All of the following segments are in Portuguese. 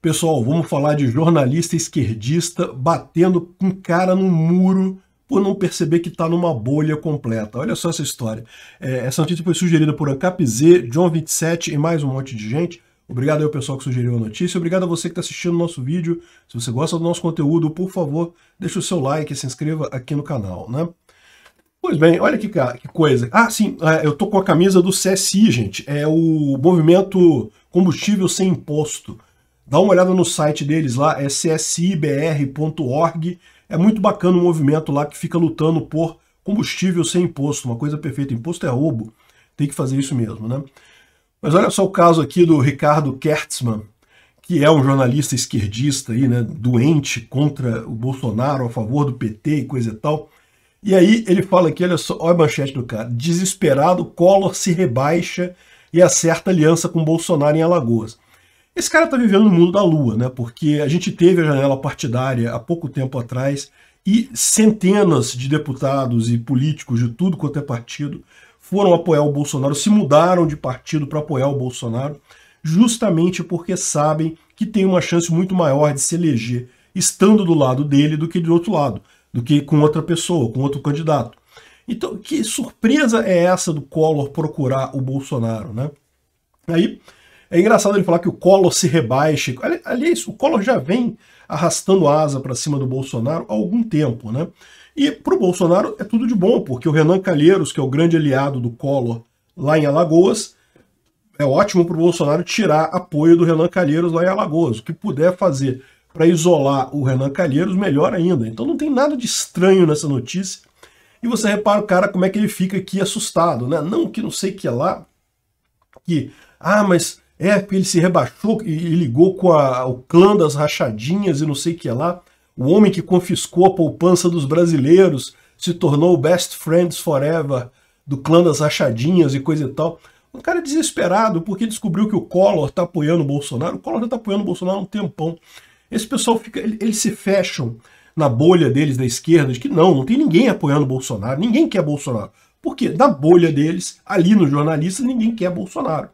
Pessoal, vamos falar de jornalista esquerdista batendo com cara no muro por não perceber que está numa bolha completa. Olha só essa história. É, essa notícia foi sugerida por AKPZ, John 27 e mais um monte de gente. Obrigado ao pessoal que sugeriu a notícia. Obrigado a você que está assistindo o nosso vídeo. Se você gosta do nosso conteúdo, por favor, deixe o seu like e se inscreva aqui no canal, né? Pois bem, olha que, que coisa. Ah, sim, é, eu tô com a camisa do CSI, gente. É o movimento Combustível Sem Imposto. Dá uma olhada no site deles lá, ssibr.org. É muito bacana o um movimento lá que fica lutando por combustível sem imposto, uma coisa perfeita. Imposto é roubo, tem que fazer isso mesmo, né? Mas olha só o caso aqui do Ricardo Kertzmann, que é um jornalista esquerdista aí, né, doente contra o Bolsonaro, a favor do PT e coisa e tal. E aí ele fala aqui, olha só, olha a manchete do cara, desesperado, Collor se rebaixa e acerta aliança com Bolsonaro em Alagoas. Esse cara está vivendo no mundo da lua, né? Porque a gente teve a janela partidária há pouco tempo atrás e centenas de deputados e políticos de tudo quanto é partido foram apoiar o Bolsonaro, se mudaram de partido para apoiar o Bolsonaro, justamente porque sabem que tem uma chance muito maior de se eleger estando do lado dele do que do outro lado, do que com outra pessoa, com outro candidato. Então, que surpresa é essa do Collor procurar o Bolsonaro, né? Aí é engraçado ele falar que o Collor se rebaixe. Aliás, o Collor já vem arrastando asa para cima do Bolsonaro há algum tempo, né? E para o Bolsonaro é tudo de bom, porque o Renan Calheiros, que é o grande aliado do Collor lá em Alagoas, é ótimo para o Bolsonaro tirar apoio do Renan Calheiros lá em Alagoas. O que puder fazer para isolar o Renan Calheiros, melhor ainda. Então não tem nada de estranho nessa notícia. E você repara o cara como é que ele fica aqui assustado, né? Não que não sei que é lá, que, ah, mas é, porque ele se rebaixou e ligou com a, o clã das rachadinhas e não sei o que lá. O homem que confiscou a poupança dos brasileiros se tornou o best friends forever do clã das rachadinhas e coisa e tal. Um cara desesperado porque descobriu que o Collor tá apoiando o Bolsonaro. O Collor já tá apoiando o Bolsonaro há um tempão. Esse pessoal fica. Eles se fecham na bolha deles da esquerda de que não, não tem ninguém apoiando o Bolsonaro, ninguém quer Bolsonaro. Porque na bolha deles, ali no jornalista, ninguém quer Bolsonaro.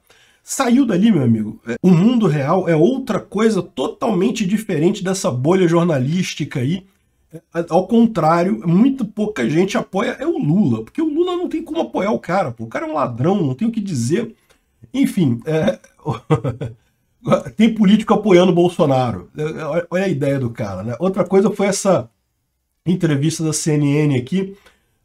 Saiu dali, meu amigo. O mundo real é outra coisa totalmente diferente dessa bolha jornalística aí. É, ao contrário, muito pouca gente apoia é o Lula, porque o Lula não tem como apoiar o cara, pô. o cara é um ladrão, não tem o que dizer. Enfim, é... tem político apoiando o Bolsonaro. É, é, olha a ideia do cara, né? Outra coisa foi essa entrevista da CNN aqui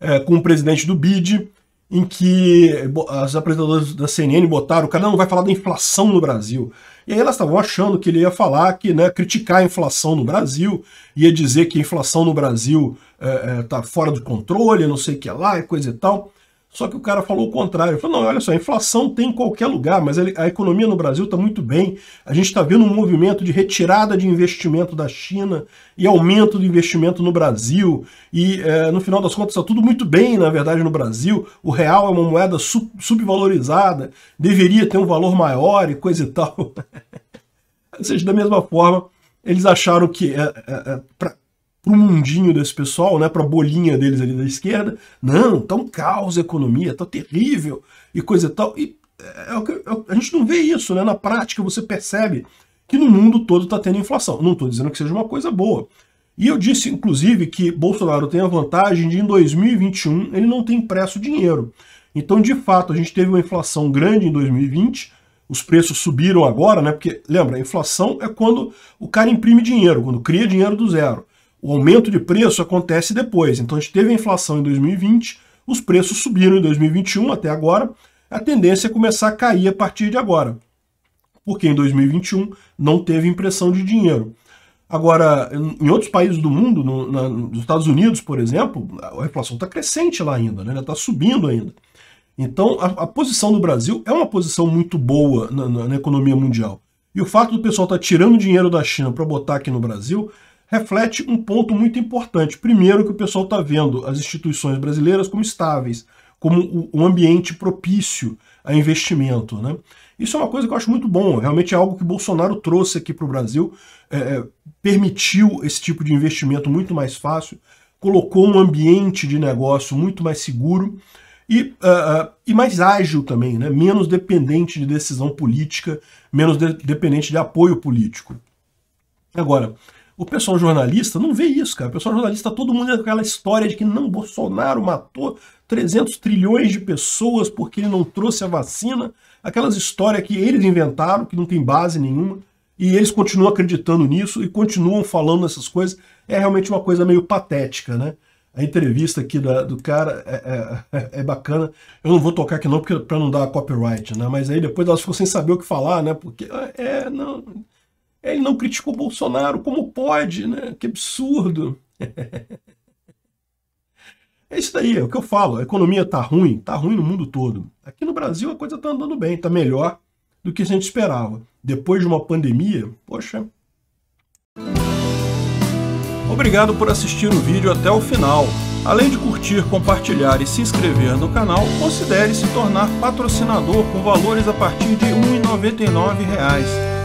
é, com o presidente do BID, em que as apresentadoras da CNN botaram, o cara não vai falar da inflação no Brasil. E aí elas estavam achando que ele ia falar que, né, criticar a inflação no Brasil, ia dizer que a inflação no Brasil está eh, eh, é, é, fora do controle, não sei o que lá, e coisa e tal. Só que o cara falou o contrário. Ele falou, não, olha só, a inflação tem em qualquer lugar, mas a economia no Brasil está muito bem. A gente está vendo um movimento de retirada de investimento da China e aumento do investimento no Brasil. E é, no final das contas está tudo muito bem, na verdade, no Brasil. O real é uma moeda sub subvalorizada, deveria ter um valor maior e coisa e tal. Ou seja, da mesma forma, eles acharam que é, é, pro mundinho desse pessoal, né, pra bolinha deles ali da esquerda. Não, tá um caos a economia, tá terrível e coisa e tal. E é, é, é a gente não vê isso, né? Na prática você percebe que no mundo todo está tendo inflação. Não estou dizendo que seja uma coisa boa. E eu disse, inclusive, que Bolsonaro tem a vantagem de, em 2021, ele não ter impresso dinheiro. Então, de fato, a gente teve uma inflação grande em 2020, os preços subiram agora, né? Porque, lembra, a inflação é quando o cara imprime dinheiro, quando cria dinheiro do zero. O aumento de preço acontece depois. Então a gente teve a inflação em 2020, os preços subiram em 2021 até agora. A tendência é começar a cair a partir de agora, porque em 2021 não teve impressão de dinheiro. Agora, em outros países do mundo, no, na, nos Estados Unidos, por exemplo, a inflação está crescente lá ainda, né? está subindo ainda. Então, a, a, posição do Brasil é uma posição muito boa na, na, na economia mundial. E o fato do pessoal estar tá tirando dinheiro da China para botar aqui no Brasil reflete um ponto muito importante. Primeiro, que o pessoal está vendo as instituições brasileiras como estáveis, como um ambiente propício a investimento. Né? Isso é uma coisa que eu acho muito bom, realmente é algo que Bolsonaro trouxe aqui para o Brasil, é, é, permitiu esse tipo de investimento muito mais fácil, colocou um ambiente de negócio muito mais seguro e, uh, e mais ágil também, né? menos dependente de decisão política, menos de, dependente de apoio político. Agora, o pessoal jornalista não vê isso, cara. O pessoal jornalista, todo mundo é com aquela história de que não, Bolsonaro matou 300 trilhões de pessoas porque ele não trouxe a vacina. Aquelas histórias que eles inventaram, que não tem base nenhuma. E eles continuam acreditando nisso e continuam falando essas coisas. É realmente uma coisa meio patética, né? A entrevista aqui da, do cara é, é, é, bacana. Eu não vou tocar aqui não, porque para não dar copyright, né? Mas aí depois elas ficam sem saber o que falar, né? Porque é, não, ele não criticou Bolsonaro, como pode, né? Que absurdo. É isso daí, é o que eu falo. A economia tá ruim, tá ruim no mundo todo. Aqui no Brasil a coisa tá andando bem, tá melhor do que a gente esperava. Depois de uma pandemia, poxa. Obrigado por assistir o vídeo até o final. Além de curtir, compartilhar e se inscrever no canal, considere se tornar patrocinador com valores a partir de R$ 1,99